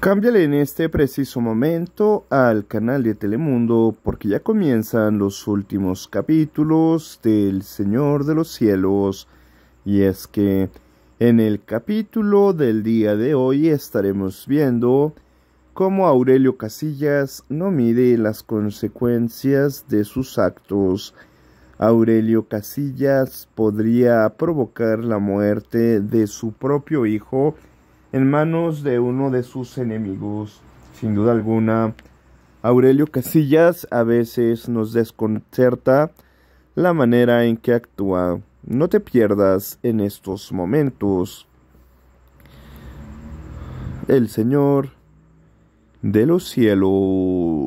Cámbiale en este preciso momento al canal de Telemundo porque ya comienzan los últimos capítulos del Señor de los Cielos. Y es que en el capítulo del día de hoy estaremos viendo cómo Aurelio Casillas no mide las consecuencias de sus actos. Aurelio Casillas podría provocar la muerte de su propio hijo en manos de uno de sus enemigos. Sin duda alguna, Aurelio Casillas a veces nos desconcerta la manera en que actúa. No te pierdas en estos momentos. El Señor de los cielos.